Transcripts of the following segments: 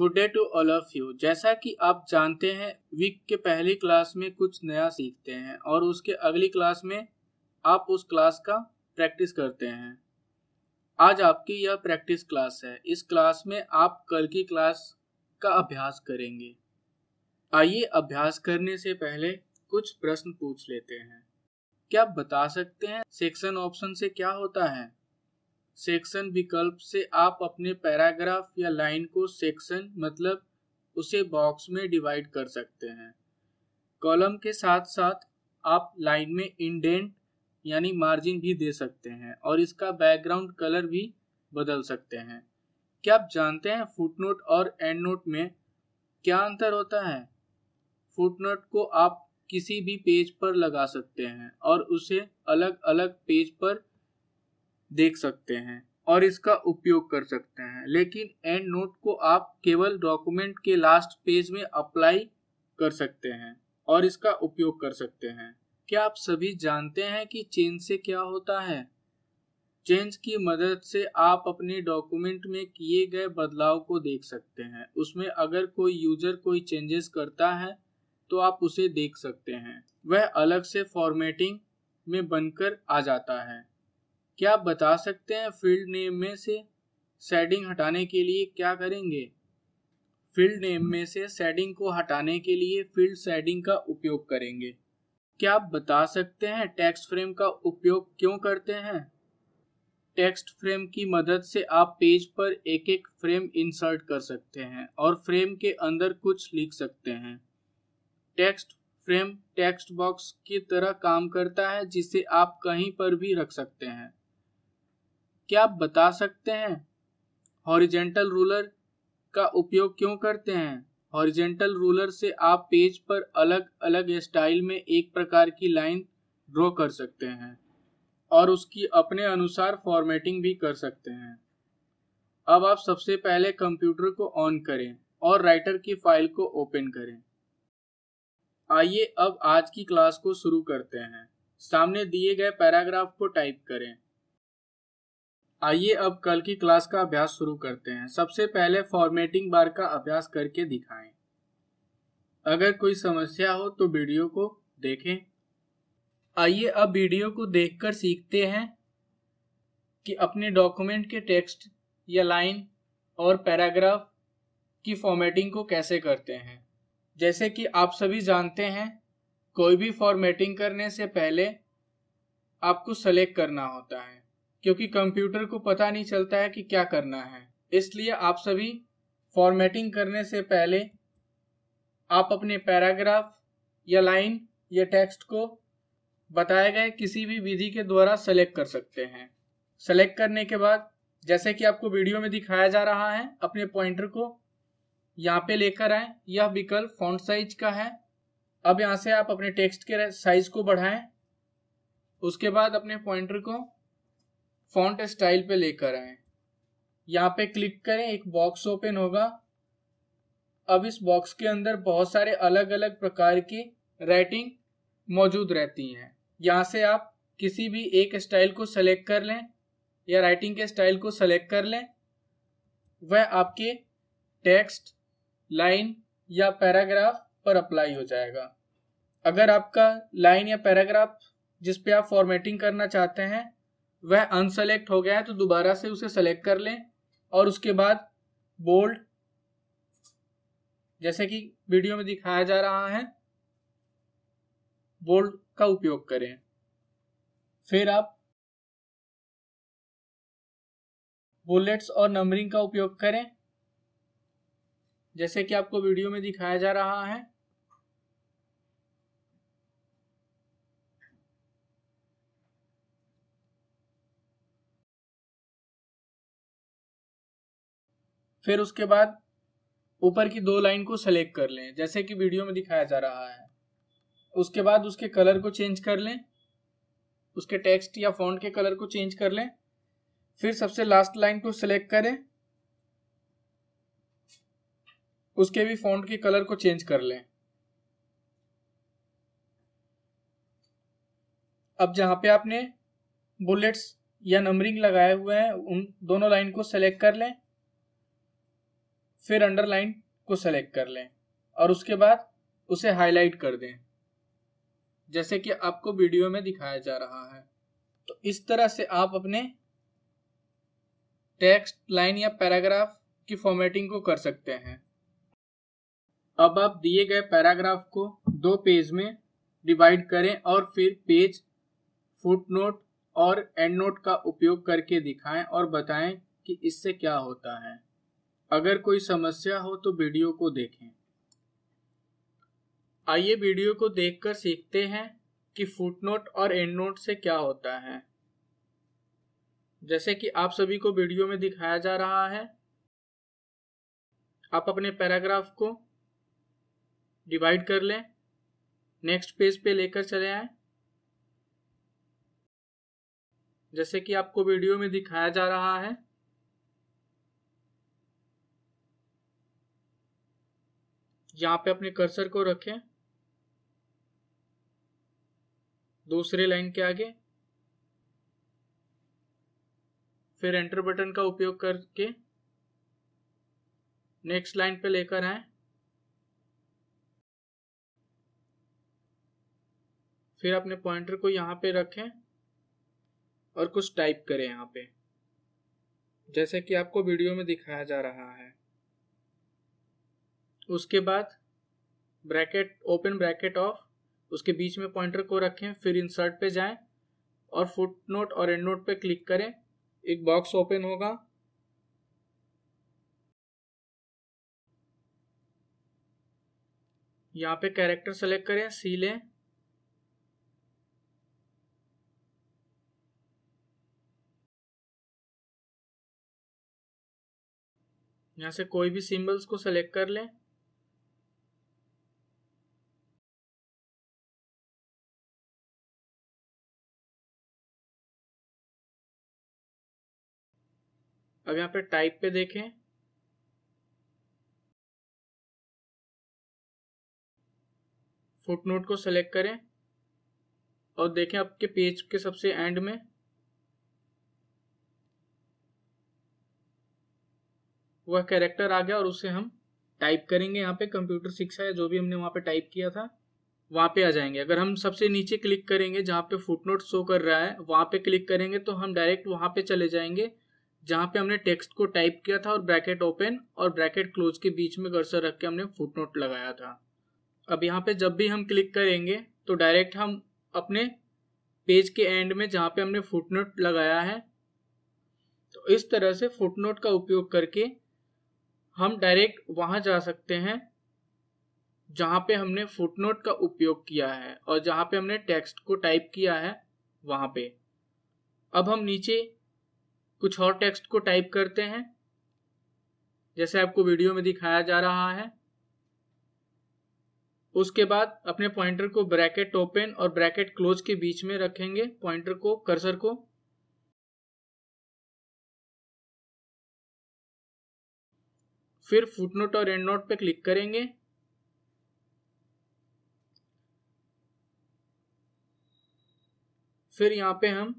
Good day to all of you जैसा कि आप जानते हैं वीक के पहली क्लास में कुछ नया सीखते हैं और उसके अगली क्लास में आप उस क्लास का प्रैक्टिस करते हैं आज आपकी यह प्रैक्टिस क्लास है इस क्लास में आप कल की क्लास का अभ्यास करेंगे आइए अभ्यास करने से पहले कुछ प्रश्न पूछ लेते हैं क्या आप बता सकते हैं सेक्शन ऑप्शन से क्या होता है सेक्शन विकल्प से आप अपने पैराग्राफ या लाइन को सेक्शन मतलब उसे बॉक्स में डिवाइड कर सकते हैं कॉलम के साथ साथ आप लाइन में इंडेंट यानी मार्जिन भी दे सकते हैं और इसका बैकग्राउंड कलर भी बदल सकते हैं क्या आप जानते हैं फुटनोट और एंड नोट में क्या अंतर होता है फुटनोट को आप किसी भी पेज पर लगा सकते हैं और उसे अलग अलग पेज पर देख सकते हैं और इसका उपयोग कर सकते हैं लेकिन एंड नोट को आप केवल डॉक्यूमेंट के लास्ट पेज में अप्लाई कर सकते हैं और इसका उपयोग कर सकते हैं क्या आप सभी जानते हैं कि चेंज से क्या होता है चेंज की मदद से आप अपने डॉक्यूमेंट में किए गए बदलाव को देख सकते हैं उसमें अगर कोई यूजर कोई चेंजेस करता है तो आप उसे देख सकते हैं वह अलग से फॉर्मेटिंग में बनकर आ जाता है क्या आप बता सकते हैं फील्ड नेम में से सेडिंग हटाने के लिए क्या करेंगे फील्ड नेम में से सेडिंग को हटाने के लिए फील्ड सेडिंग का उपयोग करेंगे क्या आप बता सकते हैं टेक्स्ट फ्रेम का उपयोग क्यों करते हैं टेक्स्ट फ्रेम की मदद से आप पेज पर एक एक फ्रेम इंसर्ट कर सकते हैं और फ्रेम के अंदर कुछ लिख सकते हैं टेक्स्ट फ्रेम टेक्स्ट बॉक्स की तरह काम करता है जिसे आप कहीं पर भी रख सकते हैं क्या आप बता सकते हैं हॉरिजेंटल रूलर का उपयोग क्यों करते हैं हॉरिजेंटल रूलर से आप पेज पर अलग अलग स्टाइल में एक प्रकार की लाइन ड्रॉ कर सकते हैं और उसकी अपने अनुसार फॉर्मेटिंग भी कर सकते हैं अब आप सबसे पहले कंप्यूटर को ऑन करें और राइटर की फाइल को ओपन करें आइए अब आज की क्लास को शुरू करते हैं सामने दिए गए पैराग्राफ को टाइप करें आइए अब कल की क्लास का अभ्यास शुरू करते हैं सबसे पहले फॉर्मेटिंग बार का अभ्यास करके दिखाएं अगर कोई समस्या हो तो वीडियो को देखें आइए अब वीडियो को देखकर सीखते हैं कि अपने डॉक्यूमेंट के टेक्स्ट या लाइन और पैराग्राफ की फॉर्मेटिंग को कैसे करते हैं जैसे कि आप सभी जानते हैं कोई भी फॉर्मेटिंग करने से पहले आपको सेलेक्ट करना होता है क्योंकि कंप्यूटर को पता नहीं चलता है कि क्या करना है इसलिए आप सभी फॉर्मेटिंग करने से पहले आप अपने पैराग्राफ या लाइन या टेक्स्ट को बताए गए किसी भी विधि के द्वारा सेलेक्ट कर सकते हैं सेलेक्ट करने के बाद जैसे कि आपको वीडियो में दिखाया जा रहा है अपने पॉइंटर को यहाँ पे लेकर आए यह विकल्प फॉन्ट साइज का है अब यहाँ से आप अपने टेक्स्ट के साइज को बढ़ाएं उसके बाद अपने पॉइंटर को फॉन्ट स्टाइल पे लेकर आए यहाँ पे क्लिक करें एक बॉक्स ओपन होगा अब इस बॉक्स के अंदर बहुत सारे अलग अलग प्रकार की राइटिंग मौजूद रहती हैं यहाँ से आप किसी भी एक स्टाइल को सेलेक्ट कर लें या राइटिंग के स्टाइल को सेलेक्ट कर लें वह आपके टेक्स्ट लाइन या पैराग्राफ पर अप्लाई हो जाएगा अगर आपका लाइन या पैराग्राफ जिस पे आप फॉर्मेटिंग करना चाहते हैं वह अनसेलेक्ट हो गया है तो दोबारा से उसे सेलेक्ट कर लें और उसके बाद बोल्ड जैसे कि वीडियो में दिखाया जा रहा है बोल्ड का उपयोग करें फिर आप बुलेट्स और नंबरिंग का उपयोग करें जैसे कि आपको वीडियो में दिखाया जा रहा है फिर उसके बाद ऊपर की दो लाइन को सेलेक्ट कर लें जैसे कि वीडियो में दिखाया जा रहा है उसके बाद उसके कलर को चेंज कर लें उसके टेक्स्ट या फॉन्ट के कलर को चेंज कर लें फिर सबसे लास्ट लाइन को सिलेक्ट करें उसके भी फॉन्ट के कलर को चेंज कर लें अब जहां पे आपने बुलेट्स या नंबरिंग लगाए हुए हैं उन दोनों लाइन को सेलेक्ट कर लें फिर अंडरलाइन को सेलेक्ट कर लें और उसके बाद उसे हाईलाइट कर दें जैसे कि आपको वीडियो में दिखाया जा रहा है तो इस तरह से आप अपने टेक्स्ट लाइन या पैराग्राफ की फॉर्मेटिंग को कर सकते हैं अब आप दिए गए पैराग्राफ को दो पेज में डिवाइड करें और फिर पेज फुट नोट और एंड नोट का उपयोग करके दिखाएं और बताएं कि इससे क्या होता है अगर कोई समस्या हो तो वीडियो को देखें आइए वीडियो को देखकर सीखते हैं कि फुटनोट और एंड नोट से क्या होता है जैसे कि आप सभी को वीडियो में दिखाया जा रहा है आप अपने पैराग्राफ को डिवाइड कर लें नेक्स्ट पेज पे लेकर चले आए जैसे कि आपको वीडियो में दिखाया जा रहा है यहाँ पे अपने कर्सर को रखें दूसरे लाइन के आगे फिर एंटर बटन का उपयोग करके नेक्स्ट लाइन पे लेकर आए फिर अपने पॉइंटर को यहां पे रखें और कुछ टाइप करें यहां पे जैसे कि आपको वीडियो में दिखाया जा रहा है उसके बाद ब्रैकेट ओपन ब्रैकेट ऑफ उसके बीच में पॉइंटर को रखें फिर इंसर्ट पे जाएं और फुट नोट और एंड नोट पे क्लिक करें एक बॉक्स ओपन होगा यहाँ पे कैरेक्टर सेलेक्ट करें सी लें यहाँ से कोई भी सिंबल्स को सेलेक्ट कर लें अब यहाँ पे टाइप पे देखें फुटनोट को सेलेक्ट करें और देखें आपके पेज के सबसे एंड में वह कैरेक्टर आ गया और उसे हम टाइप करेंगे यहाँ पे कंप्यूटर शिक्षा या जो भी हमने वहां पे टाइप किया था वहां पे आ जाएंगे अगर हम सबसे नीचे क्लिक करेंगे जहां पे फुटनोट शो कर रहा है वहां पे क्लिक करेंगे तो हम डायरेक्ट वहां पे चले जाएंगे जहाँ पे हमने टेक्स्ट को टाइप किया था और ब्रैकेट ओपन और ब्रैकेट क्लोज के बीच में कर्सर रख के हमने फुटनोट लगाया था अब यहाँ पे जब भी हम क्लिक करेंगे तो डायरेक्ट हम अपने पेज के एंड में जहाँ पे हमने फुटनोट लगाया है तो इस तरह से फुटनोट का उपयोग करके हम डायरेक्ट वहाँ जा सकते हैं जहाँ पे हमने फुटनोट का उपयोग किया है और जहाँ पे हमने टेक्स्ट को टाइप किया है वहाँ पे अब हम नीचे कुछ और टेक्स्ट को टाइप करते हैं जैसे आपको वीडियो में दिखाया जा रहा है उसके बाद अपने पॉइंटर को ब्रैकेट ओपन और ब्रैकेट क्लोज के बीच में रखेंगे पॉइंटर को कर्सर को फिर फुटनोट और एंड नोट पे क्लिक करेंगे फिर यहां पे हम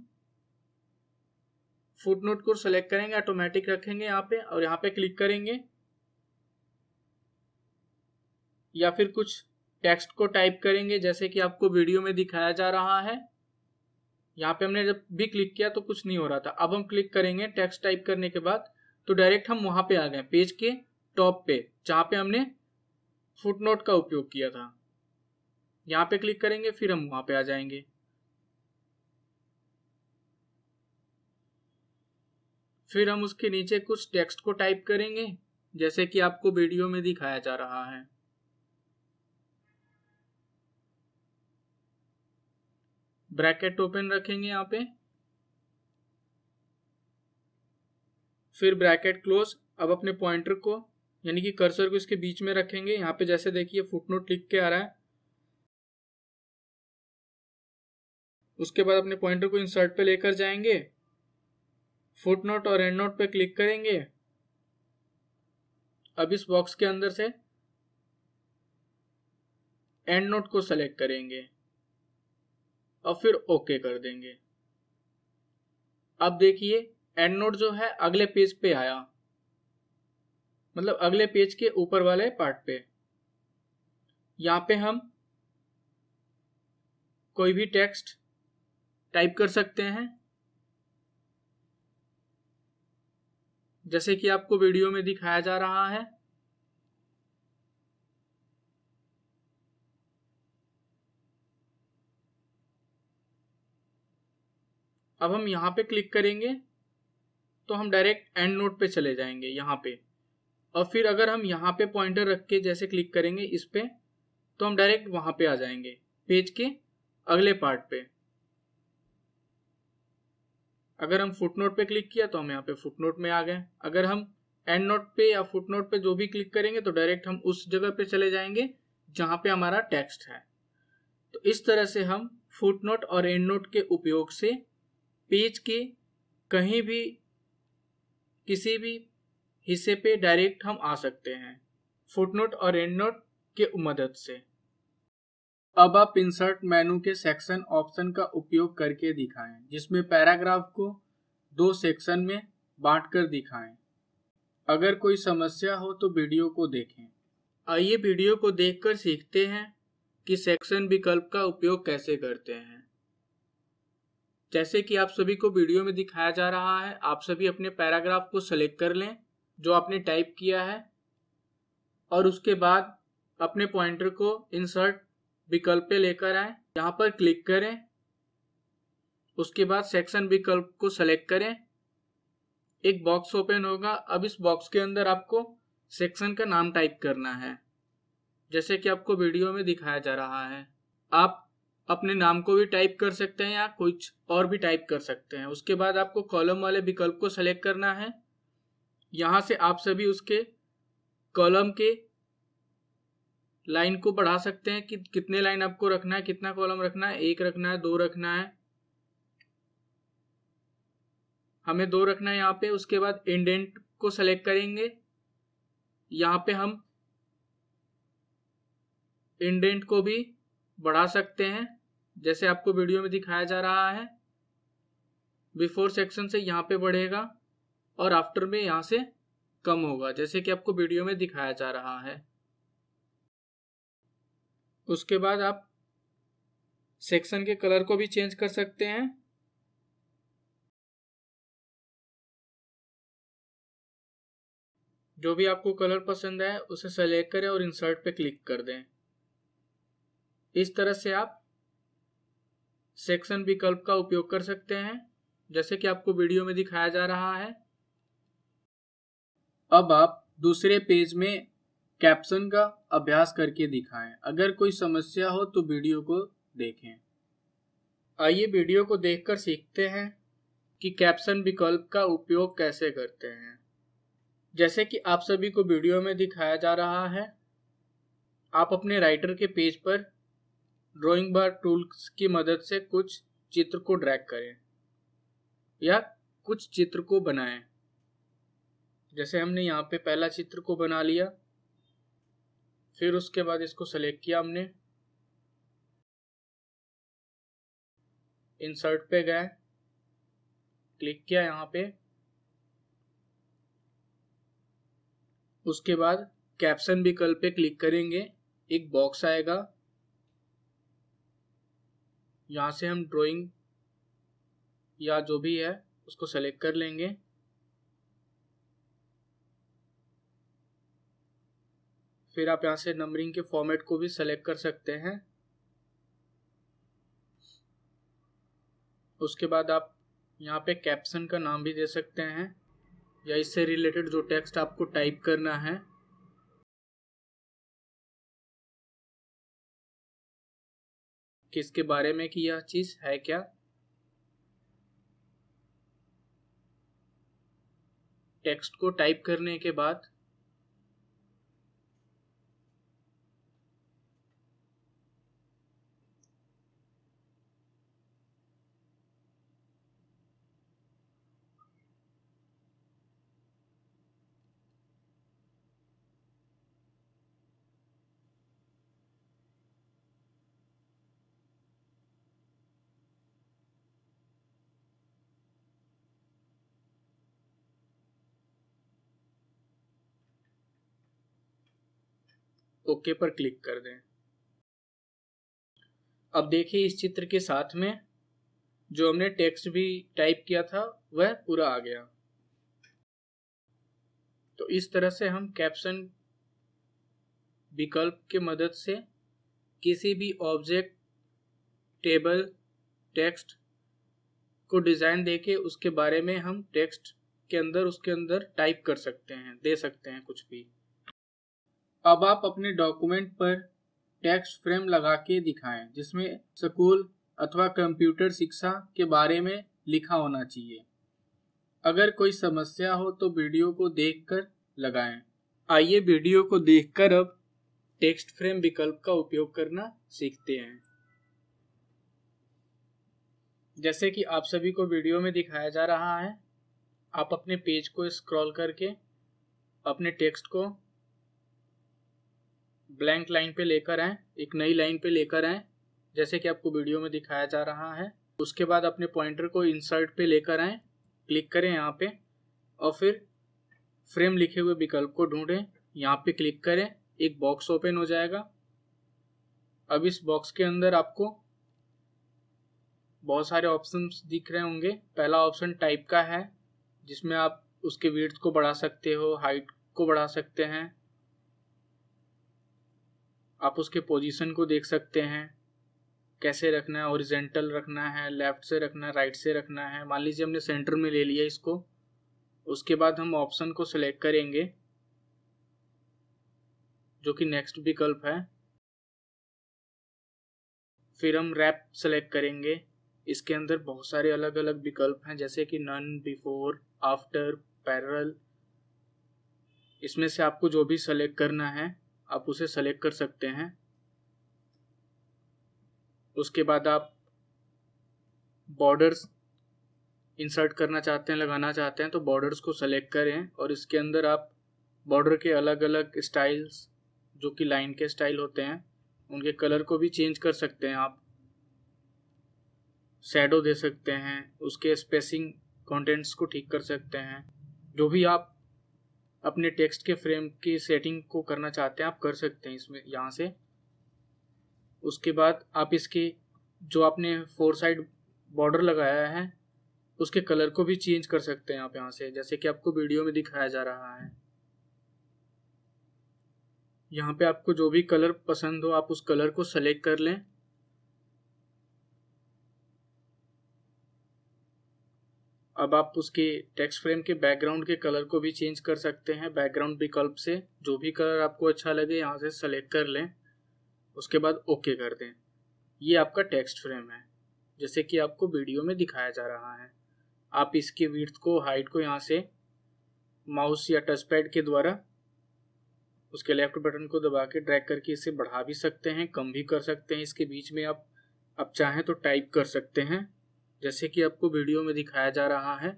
फुट नोट को सिलेक्ट करेंगे ऑटोमेटिक रखेंगे यहाँ पे और यहाँ पे क्लिक करेंगे या फिर कुछ टेक्स्ट को टाइप करेंगे जैसे कि आपको वीडियो में दिखाया जा रहा है यहाँ पे हमने जब भी क्लिक किया तो कुछ नहीं हो रहा था अब हम क्लिक करेंगे टेक्स्ट टाइप करने के बाद तो डायरेक्ट हम वहां पे आ गए पेज के टॉप पे जहां पे हमने फुटनोट का उपयोग किया था यहाँ पे क्लिक करेंगे फिर हम वहां पे आ जाएंगे फिर हम उसके नीचे कुछ टेक्स्ट को टाइप करेंगे जैसे कि आपको वीडियो में दिखाया जा रहा है ब्रैकेट ओपन रखेंगे यहाँ पे फिर ब्रैकेट क्लोज अब अपने पॉइंटर को यानी कि कर्सर को इसके बीच में रखेंगे यहाँ पे जैसे देखिए फुटनोट लिख के आ रहा है उसके बाद अपने पॉइंटर को इंसर्ट पे लेकर जाएंगे फुट नोट और एंड नोट पे क्लिक करेंगे अब इस बॉक्स के अंदर से एंड नोट को सेलेक्ट करेंगे और फिर ओके कर देंगे अब देखिए एंड नोट जो है अगले पेज पे आया मतलब अगले पेज के ऊपर वाले पार्ट पे यहां पे हम कोई भी टेक्स्ट टाइप कर सकते हैं जैसे कि आपको वीडियो में दिखाया जा रहा है अब हम यहां पे क्लिक करेंगे तो हम डायरेक्ट एंड नोट पे चले जाएंगे यहां पे और फिर अगर हम यहां पे पॉइंटर रख के जैसे क्लिक करेंगे इस पे तो हम डायरेक्ट वहां पे आ जाएंगे पेज के अगले पार्ट पे अगर हम फुटनोट पे क्लिक किया तो हम यहाँ पे फुटनोट में आ गए अगर हम एंड नोट पे या फुटनोट पे जो भी क्लिक करेंगे तो डायरेक्ट हम उस जगह पे चले जाएंगे जहाँ पे हमारा टेक्स्ट है तो इस तरह से हम फुटनोट और एंड नोट के उपयोग से पेज के कहीं भी किसी भी हिस्से पे डायरेक्ट हम आ सकते हैं फुटनोट और एंड नोट के मदद से अब आप इंसर्ट मेनू के सेक्शन ऑप्शन का उपयोग करके दिखाएं जिसमें पैराग्राफ को दो सेक्शन में बांटकर दिखाएं अगर कोई समस्या हो तो वीडियो को देखें आइए वीडियो को देखकर सीखते हैं कि सेक्शन विकल्प का उपयोग कैसे करते हैं जैसे कि आप सभी को वीडियो में दिखाया जा रहा है आप सभी अपने पैराग्राफ को सेलेक्ट कर लें जो आपने टाइप किया है और उसके बाद अपने पॉइंटर को इंसर्ट विकल्प पे लेकर आए यहाँ पर क्लिक करें उसके बाद सेक्शन विकल्प को सेलेक्ट करें एक बॉक्स ओपन होगा अब इस बॉक्स के अंदर आपको सेक्शन का नाम टाइप करना है जैसे कि आपको वीडियो में दिखाया जा रहा है आप अपने नाम को भी टाइप कर सकते हैं या कुछ और भी टाइप कर सकते हैं उसके बाद आपको कॉलम वाले विकल्प को सेलेक्ट करना है यहाँ से आप सभी उसके कॉलम के लाइन को बढ़ा सकते हैं कि कितने लाइन आपको रखना है कितना कॉलम रखना है एक रखना है दो रखना है हमें दो रखना है यहाँ पे उसके बाद इंडेंट को सेलेक्ट करेंगे यहाँ पे हम इंडेंट को भी बढ़ा सकते हैं जैसे आपको वीडियो में दिखाया जा रहा है बिफोर सेक्शन से यहाँ पे बढ़ेगा और आफ्टर में यहाँ से कम होगा जैसे कि आपको वीडियो में दिखाया जा रहा है उसके बाद आप सेक्शन के कलर को भी चेंज कर सकते हैं जो भी आपको कलर पसंद है उसे सेलेक्ट करें और इंसर्ट पे क्लिक कर दें इस तरह से आप सेक्शन विकल्प का उपयोग कर सकते हैं जैसे कि आपको वीडियो में दिखाया जा रहा है अब आप दूसरे पेज में कैप्शन का अभ्यास करके दिखाएं अगर कोई समस्या हो तो वीडियो को देखें आइए वीडियो को देखकर सीखते हैं कि कैप्शन विकल्प का उपयोग कैसे करते हैं जैसे कि आप सभी को वीडियो में दिखाया जा रहा है आप अपने राइटर के पेज पर ड्राइंग बार टूल्स की मदद से कुछ चित्र को ड्रैग करें या कुछ चित्र को बनाएं जैसे हमने यहाँ पे पहला चित्र को बना लिया फिर उसके बाद इसको सेलेक्ट किया हमने इंसर्ट पे गए क्लिक किया यहाँ पे उसके बाद कैप्शन विकल्प पे क्लिक करेंगे एक बॉक्स आएगा यहाँ से हम ड्राइंग या जो भी है उसको सेलेक्ट कर लेंगे फिर आप यहाँ से नंबरिंग के फॉर्मेट को भी सेलेक्ट कर सकते हैं उसके बाद आप यहाँ पे कैप्शन का नाम भी दे सकते हैं या इससे रिलेटेड जो टेक्स्ट आपको टाइप करना है किसके बारे में कि यह चीज़ है क्या टेक्स्ट को टाइप करने के बाद ओके पर क्लिक कर दें अब देखिए इस चित्र के साथ में जो हमने टेक्स्ट भी टाइप किया था वह पूरा आ गया तो इस तरह से हम कैप्शन विकल्प के मदद से किसी भी ऑब्जेक्ट टेबल टेक्स्ट को डिज़ाइन देके उसके बारे में हम टेक्स्ट के अंदर उसके अंदर टाइप कर सकते हैं दे सकते हैं कुछ भी अब आप अपने डॉक्यूमेंट पर टेक्स्ट फ्रेम लगा के दिखाएं जिसमें स्कूल अथवा कंप्यूटर शिक्षा के बारे में लिखा होना चाहिए अगर कोई समस्या हो तो वीडियो को देखकर लगाएं। आइए वीडियो को देखकर अब टेक्स्ट फ्रेम विकल्प का उपयोग करना सीखते हैं जैसे कि आप सभी को वीडियो में दिखाया जा रहा है आप अपने पेज को स्क्रॉल करके अपने टेक्स्ट को ब्लैंक लाइन पे लेकर आए एक नई लाइन पे लेकर आए जैसे कि आपको वीडियो में दिखाया जा रहा है उसके बाद अपने पॉइंटर को इंसर्ट पे लेकर आए क्लिक करें यहाँ पे और फिर फ्रेम लिखे हुए विकल्प को ढूंढें यहाँ पे क्लिक करें एक बॉक्स ओपन हो जाएगा अब इस बॉक्स के अंदर आपको बहुत सारे ऑप्शन दिख रहे होंगे पहला ऑप्शन टाइप का है जिसमें आप उसके वीड्स को बढ़ा सकते हो हाइट को बढ़ा सकते हैं आप उसके पोजीशन को देख सकते हैं कैसे रखना है ओरिजेंटल रखना है लेफ्ट से रखना है राइट से रखना है मान लीजिए हमने सेंटर में ले लिया इसको उसके बाद हम ऑप्शन को सिलेक्ट करेंगे जो कि नेक्स्ट विकल्प है फिर हम रैप सेलेक्ट करेंगे इसके अंदर बहुत सारे अलग अलग विकल्प हैं जैसे कि नन बिफोर आफ्टर पैरल इसमें से आपको जो भी सेलेक्ट करना है आप उसे सेलेक्ट कर सकते हैं उसके बाद आप बॉर्डर्स इंसर्ट करना चाहते हैं लगाना चाहते हैं तो बॉर्डर्स को सेलेक्ट करें और इसके अंदर आप बॉर्डर के अलग अलग स्टाइल्स जो कि लाइन के स्टाइल होते हैं उनके कलर को भी चेंज कर सकते हैं आप शेडो दे सकते हैं उसके स्पेसिंग कंटेंट्स को ठीक कर सकते हैं जो भी आप अपने टेक्स्ट के फ्रेम की सेटिंग को करना चाहते हैं आप कर सकते हैं इसमें यहाँ से उसके बाद आप इसकी जो आपने फोर साइड बॉर्डर लगाया है उसके कलर को भी चेंज कर सकते हैं आप यहाँ से जैसे कि आपको वीडियो में दिखाया जा रहा है यहाँ पे आपको जो भी कलर पसंद हो आप उस कलर को सेलेक्ट कर लें अब आप उसके टेक्स्ट फ्रेम के बैकग्राउंड के कलर को भी चेंज कर सकते हैं बैकग्राउंड विकल्प से जो भी कलर आपको अच्छा लगे यहाँ से सेलेक्ट कर लें उसके बाद ओके कर दें ये आपका टेक्स्ट फ्रेम है जैसे कि आपको वीडियो में दिखाया जा रहा है आप इसके वीर्थ को हाइट को यहाँ से माउस या टच पैड के द्वारा उसके लेफ्ट बटन को दबा के ड्रैग करके इसे बढ़ा भी सकते हैं कम भी कर सकते हैं इसके बीच में आप आप चाहें तो टाइप कर सकते हैं जैसे कि आपको वीडियो में दिखाया जा रहा है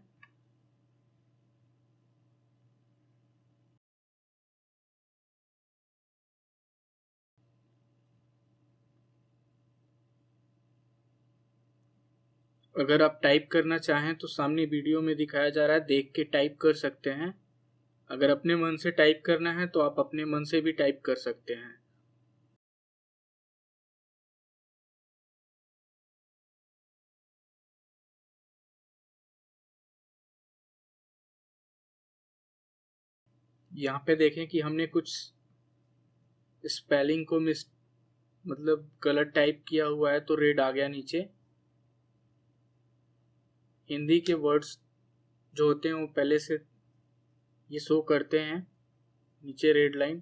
अगर आप टाइप करना चाहें तो सामने वीडियो में दिखाया जा रहा है देख के टाइप कर सकते हैं अगर अपने मन से टाइप करना है तो आप अपने मन से भी टाइप कर सकते हैं यहाँ पे देखें कि हमने कुछ स्पेलिंग को मिस मतलब गलत टाइप किया हुआ है तो रेड आ गया नीचे हिंदी के वर्ड्स जो होते हैं वो पहले से ये शो करते हैं नीचे रेड लाइन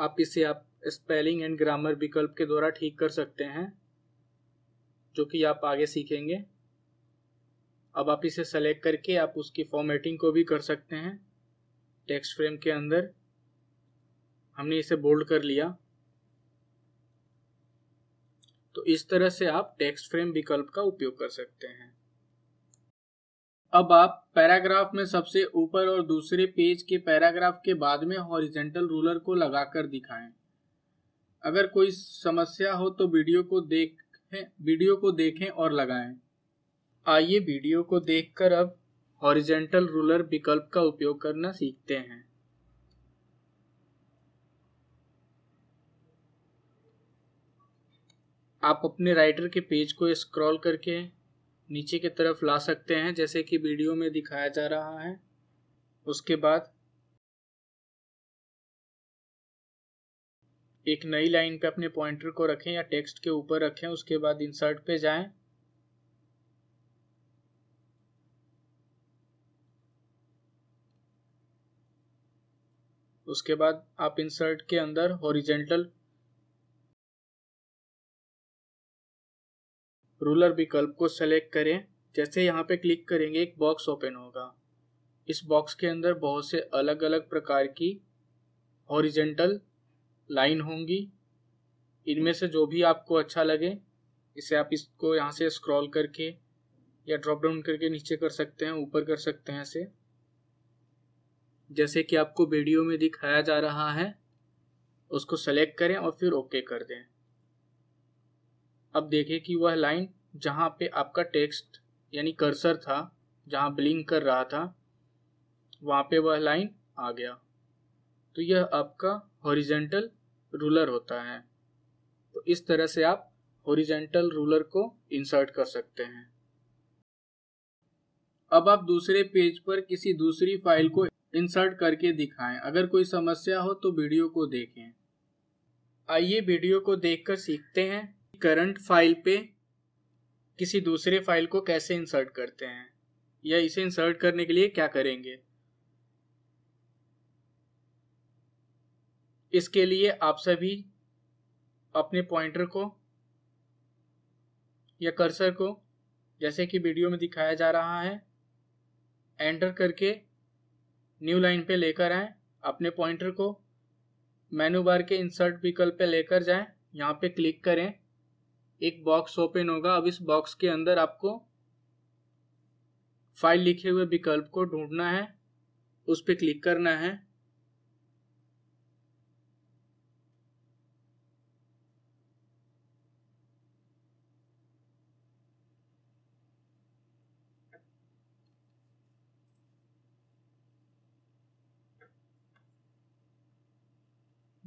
आप इसे आप स्पेलिंग एंड ग्रामर विकल्प के द्वारा ठीक कर सकते हैं जो कि आप आगे सीखेंगे अब आप इसे सेलेक्ट करके आप उसकी फॉर्मेटिंग को भी कर सकते हैं टेक्स्ट फ्रेम के अंदर हमने इसे बोल्ड कर लिया तो इस तरह से आप टेक्स्ट फ्रेम विकल्प का उपयोग कर सकते हैं अब आप पैराग्राफ में सबसे ऊपर और दूसरे पेज के पैराग्राफ के बाद में हॉरिजेंटल रूलर को लगाकर दिखाएं अगर कोई समस्या हो तो वीडियो को देखें वीडियो को देखें और लगाएं आइए वीडियो को देखकर अब हॉरिजेंटल रूलर विकल्प का उपयोग करना सीखते हैं आप अपने राइटर के पेज को स्क्रॉल करके नीचे की तरफ ला सकते हैं जैसे कि वीडियो में दिखाया जा रहा है उसके बाद एक नई लाइन पे अपने पॉइंटर को रखें या टेक्स्ट के ऊपर रखें उसके बाद इंसर्ट पे जाएं उसके बाद आप इंसर्ट के अंदर हॉरिजेंटल रूलर विकल्प को सेलेक्ट करें जैसे यहाँ पे क्लिक करेंगे एक बॉक्स ओपन होगा इस बॉक्स के अंदर बहुत से अलग अलग प्रकार की हॉरिजेंटल लाइन होंगी इनमें से जो भी आपको अच्छा लगे इसे आप इसको यहाँ से स्क्रॉल करके या ड्रॉप डाउन करके नीचे कर सकते हैं ऊपर कर सकते हैं इसे जैसे कि आपको वीडियो में दिखाया जा रहा है उसको सेलेक्ट करें और फिर ओके कर दें अब देखें कि वह लाइन जहाँ पे आपका टेक्स्ट यानी कर्सर था जहाँ ब्लिंक कर रहा था वहाँ पे वह लाइन आ गया तो यह आपका हॉरिजेंटल रूलर होता है तो इस तरह से आप होरिजेंटल रूलर को इंसर्ट कर सकते हैं अब आप दूसरे पेज पर किसी दूसरी फाइल को इंसर्ट करके दिखाएं अगर कोई समस्या हो तो वीडियो को देखें आइए वीडियो को देखकर सीखते हैं करंट फाइल पे किसी दूसरे फाइल को कैसे इंसर्ट करते हैं या इसे इंसर्ट करने के लिए क्या करेंगे इसके लिए आप सभी अपने पॉइंटर को या कर्सर को जैसे कि वीडियो में दिखाया जा रहा है एंटर करके न्यू लाइन पे लेकर आए अपने पॉइंटर को मेनू बार के इंसर्ट विकल्प पे लेकर जाए यहाँ पे क्लिक करें एक बॉक्स ओपन होगा अब इस बॉक्स के अंदर आपको फाइल लिखे हुए विकल्प को ढूंढना है उस पर क्लिक करना है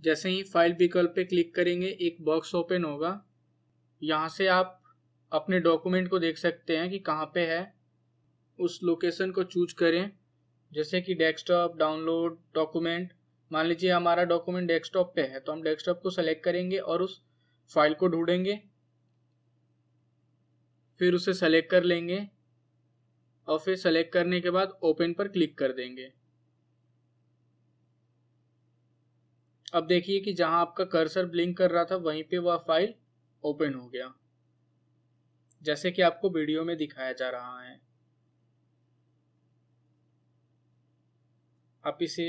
जैसे ही फाइल विकल्प पे क्लिक करेंगे एक बॉक्स ओपन होगा यहाँ से आप अपने डॉक्यूमेंट को देख सकते हैं कि कहाँ पे है उस लोकेशन को चूज करें जैसे कि डेस्कटॉप डाउनलोड डॉक्यूमेंट मान लीजिए हमारा डॉक्यूमेंट डेस्कटॉप पे है तो हम डेस्कटॉप को सेलेक्ट करेंगे और उस फाइल को ढूंढेंगे फिर उसे सेलेक्ट कर लेंगे और फिर सेलेक्ट करने के बाद ओपन पर क्लिक कर देंगे अब देखिए कि जहां आपका कर्सर ब्लिंक कर रहा था वहीं पे वह फाइल ओपन हो गया जैसे कि आपको वीडियो में दिखाया जा रहा है आप इसे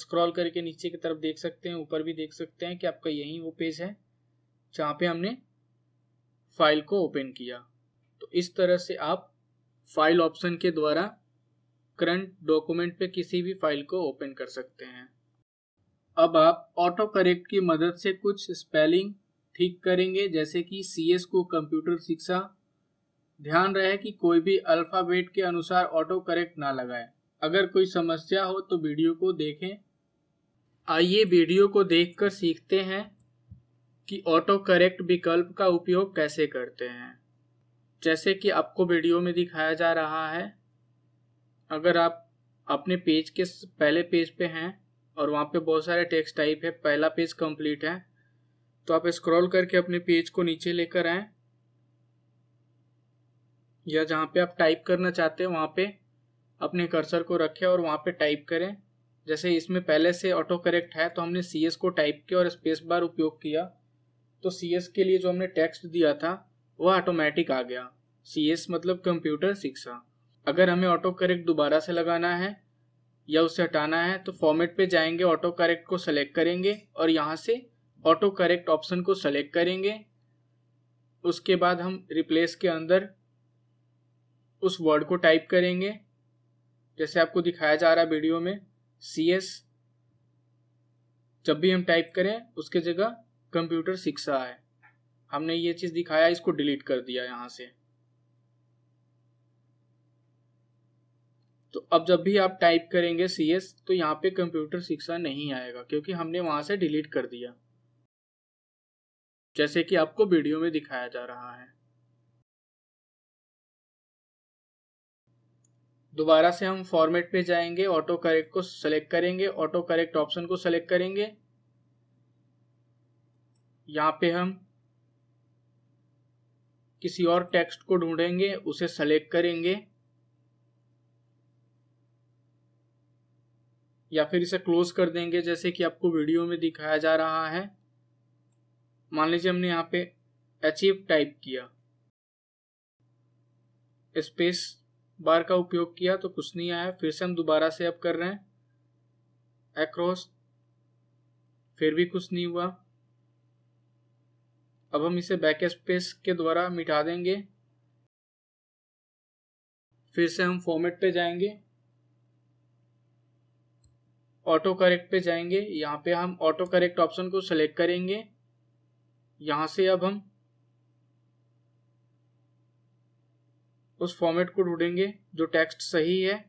स्क्रॉल करके नीचे की तरफ देख सकते हैं ऊपर भी देख सकते हैं कि आपका यही वो पेज है जहां पे हमने फाइल को ओपन किया तो इस तरह से आप फाइल ऑप्शन के द्वारा करंट डॉक्यूमेंट पे किसी भी फाइल को ओपन कर सकते हैं अब आप ऑटो करेक्ट की मदद से कुछ स्पेलिंग ठीक करेंगे जैसे कि सी एस को कंप्यूटर शिक्षा ध्यान रहे कि कोई भी अल्फ़ाबेट के अनुसार ऑटो करेक्ट ना लगाए अगर कोई समस्या हो तो वीडियो को देखें आइए वीडियो को देखकर सीखते हैं कि ऑटो करेक्ट विकल्प का उपयोग कैसे करते हैं जैसे कि आपको वीडियो में दिखाया जा रहा है अगर आप अपने पेज के पहले पेज पे हैं और वहाँ पे बहुत सारे टेक्स्ट टाइप है पहला पेज कंप्लीट है तो आप स्क्रॉल करके अपने पेज को नीचे लेकर आए या जहाँ पे आप टाइप करना चाहते हैं वहाँ पे अपने कर्सर को रखें और वहाँ पे टाइप करें जैसे इसमें पहले से ऑटो करेक्ट है तो हमने सी को टाइप किया और स्पेस बार उपयोग किया तो सी के लिए जो हमने टेक्स्ट दिया था वह ऑटोमेटिक आ गया सी मतलब कंप्यूटर शिक्षा अगर हमें ऑटो करेक्ट दोबारा से लगाना है या उसे हटाना है तो फॉर्मेट पे जाएंगे ऑटो करेक्ट को सेलेक्ट करेंगे और यहाँ से ऑटो करेक्ट ऑप्शन को सेलेक्ट करेंगे उसके बाद हम रिप्लेस के अंदर उस वर्ड को टाइप करेंगे जैसे आपको दिखाया जा रहा है वीडियो में सी एस जब भी हम टाइप करें उसके जगह कंप्यूटर शिक्षा है हमने ये चीज़ दिखाया इसको डिलीट कर दिया यहाँ से तो अब जब भी आप टाइप करेंगे सी एस तो यहाँ पे कंप्यूटर शिक्षा नहीं आएगा क्योंकि हमने वहां से डिलीट कर दिया जैसे कि आपको वीडियो में दिखाया जा रहा है दोबारा से हम फॉर्मेट पे जाएंगे ऑटो करेक्ट को सेलेक्ट करेंगे ऑटो करेक्ट ऑप्शन को सेलेक्ट करेंगे यहाँ पे हम किसी और टेक्स्ट को ढूंढेंगे उसे सेलेक्ट करेंगे या फिर इसे क्लोज कर देंगे जैसे कि आपको वीडियो में दिखाया जा रहा है मान लीजिए हमने यहाँ पे अचीव टाइप किया स्पेस बार का उपयोग किया तो कुछ नहीं आया फिर से हम दोबारा से अब कर रहे हैं एक्रॉस फिर भी कुछ नहीं हुआ अब हम इसे बैक स्पेस के द्वारा मिटा देंगे फिर से हम फॉर्मेट पे जाएंगे ऑटो करेक्ट पे जाएंगे यहाँ पे हम ऑटो करेक्ट ऑप्शन को सिलेक्ट करेंगे यहां से अब हम उस फॉर्मेट को ढूंढेंगे जो टेक्स्ट सही है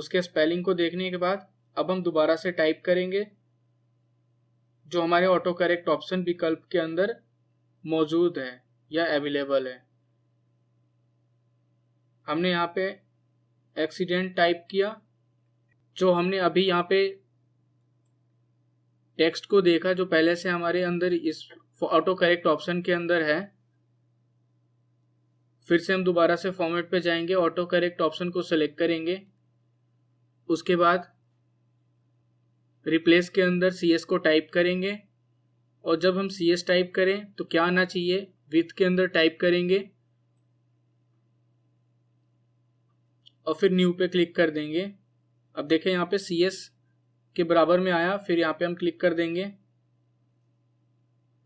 उसके स्पेलिंग को देखने के बाद अब हम दोबारा से टाइप करेंगे जो हमारे ऑटो करेक्ट ऑप्शन विकल्प के अंदर मौजूद है या अवेलेबल है हमने यहाँ पे एक्सीडेंट टाइप किया जो हमने अभी यहाँ पे टेक्स्ट को देखा जो पहले से हमारे अंदर इस ऑटो करेक्ट ऑप्शन के अंदर है फिर से हम दोबारा से फॉर्मेट पे जाएंगे ऑटो करेक्ट ऑप्शन को सिलेक्ट करेंगे उसके बाद रिप्लेस के अंदर सी एस को टाइप करेंगे और जब हम सी एस टाइप करें तो क्या आना चाहिए विथ के अंदर टाइप करेंगे और फिर न्यू पे क्लिक कर देंगे अब देखें यहाँ पे सी एस के बराबर में आया फिर यहाँ पे हम क्लिक कर देंगे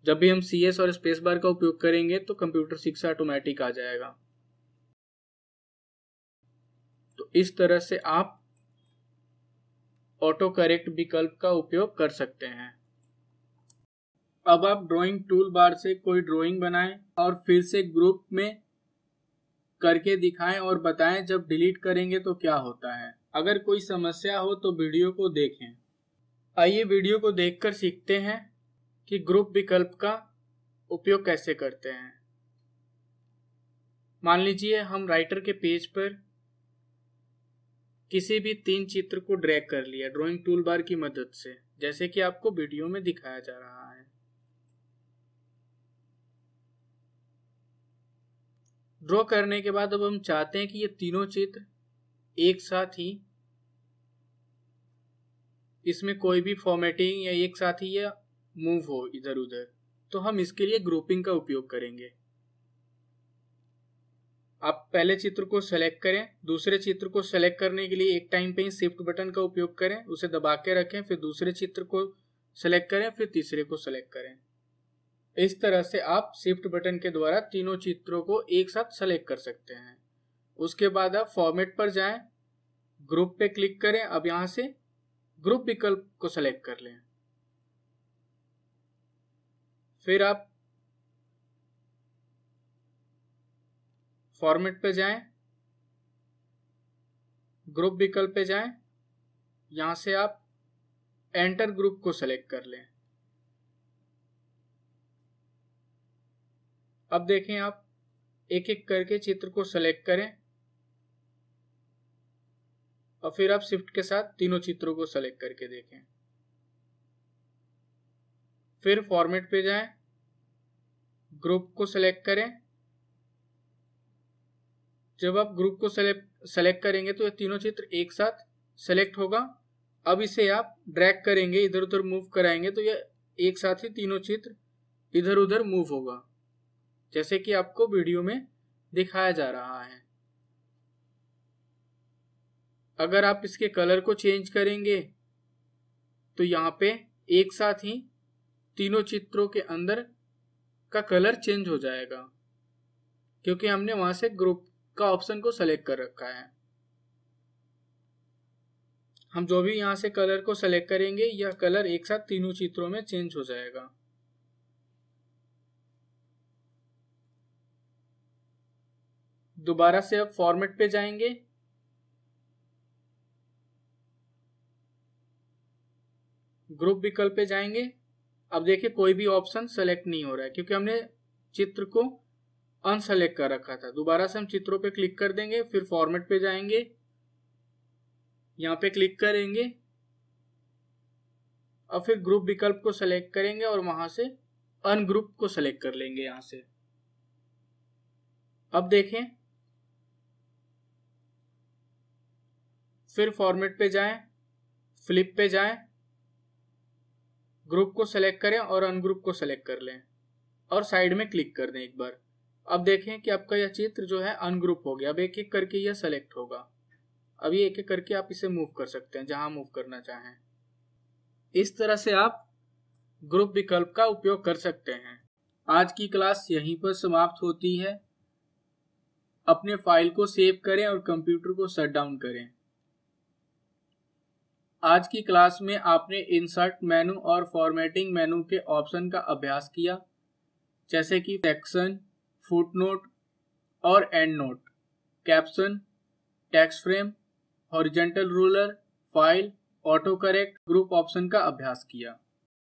जब भी हम सी एस और स्पेस बार का उपयोग करेंगे तो कंप्यूटर सिक्स ऑटोमेटिक आ जाएगा तो इस तरह से आप ऑटो करेक्ट विकल्प का उपयोग कर सकते हैं अब आप ड्राइंग टूल बार से कोई ड्राइंग बनाएं और फिर से ग्रुप में करके दिखाएं और बताएं जब डिलीट करेंगे तो क्या होता है अगर कोई समस्या हो तो वीडियो को देखें आइए वीडियो को देखकर सीखते हैं कि ग्रुप विकल्प का उपयोग कैसे करते हैं मान लीजिए हम राइटर के पेज पर किसी भी तीन चित्र को ड्रैग कर लिया ड्राइंग टूल बार की मदद से जैसे कि आपको वीडियो में दिखाया जा रहा है ड्रॉ करने के बाद अब हम चाहते हैं कि ये तीनों चित्र एक साथ ही इसमें कोई भी फॉर्मेटिंग या एक साथ ही या मूव हो इधर उधर तो हम इसके लिए ग्रुपिंग का उपयोग करेंगे आप पहले चित्र को सेलेक्ट करें दूसरे चित्र को सेलेक्ट करने के लिए एक टाइम पे ही शिफ्ट बटन का उपयोग करें उसे दबा के रखें फिर दूसरे चित्र को सेलेक्ट करें फिर तीसरे को सेलेक्ट करें इस तरह से आप शिफ्ट बटन के द्वारा तीनों चित्रों को एक साथ सेलेक्ट कर सकते हैं उसके बाद आप फॉर्मेट पर जाए ग्रुप पे क्लिक करें अब यहां से ग्रुप विकल्प को सेलेक्ट कर लें फिर आप फॉर्मेट पे जाएं ग्रुप विकल्प पे जाएं यहां से आप एंटर ग्रुप को सेलेक्ट कर लें अब देखें आप एक एक करके चित्र को सेलेक्ट करें और फिर आप शिफ्ट के साथ तीनों चित्रों को सेलेक्ट करके देखें फिर फॉर्मेट पे जाएं, ग्रुप को सेलेक्ट करें जब आप ग्रुप को सेलेक्ट करेंगे तो ये तीनों चित्र एक साथ सेलेक्ट होगा अब इसे आप ड्रैग करेंगे इधर उधर मूव कराएंगे तो ये एक साथ ही तीनों चित्र इधर उधर मूव होगा जैसे कि आपको वीडियो में दिखाया जा रहा है अगर आप इसके कलर को चेंज करेंगे तो यहाँ पे एक साथ ही तीनों चित्रों के अंदर का कलर चेंज हो जाएगा क्योंकि हमने वहां से ग्रुप का ऑप्शन को सेलेक्ट कर रखा है हम जो भी यहां से कलर को सेलेक्ट करेंगे यह कलर एक साथ तीनों चित्रों में चेंज हो जाएगा दोबारा से अब फॉर्मेट पे जाएंगे ग्रुप विकल्प पे जाएंगे अब देखिए कोई भी ऑप्शन सेलेक्ट नहीं हो रहा है क्योंकि हमने चित्र को अनसेलेक्ट कर रखा था दोबारा से हम चित्रों पे क्लिक कर देंगे फिर फॉर्मेट पे जाएंगे यहाँ पे क्लिक करेंगे और फिर ग्रुप विकल्प को सेलेक्ट करेंगे और वहां से अनग्रुप को सेलेक्ट कर लेंगे यहां से अब देखें फिर फॉर्मेट पे जाएं, फ्लिप पे जाएं, ग्रुप को सेलेक्ट करें और अनग्रुप को सेलेक्ट कर लें और साइड में क्लिक कर दें एक बार अब देखें कि आपका यह चित्र जो है अनग्रुप हो गया अब एक एक करके यह सेलेक्ट होगा अब ये एक एक करके आप इसे मूव कर सकते हैं जहां मूव करना चाहें इस तरह से आप ग्रुप विकल्प का उपयोग कर सकते हैं आज की क्लास यहीं पर समाप्त होती है अपने फाइल को सेव करें और कंप्यूटर को शट डाउन करें आज की क्लास में आपने इंसर्ट मेनू और फॉर्मेटिंग मेनू के ऑप्शन का अभ्यास किया जैसे कि सेक्शन फुट नोट और endnote caption text frame horizontal ruler file autocorrect group option का अभ्यास किया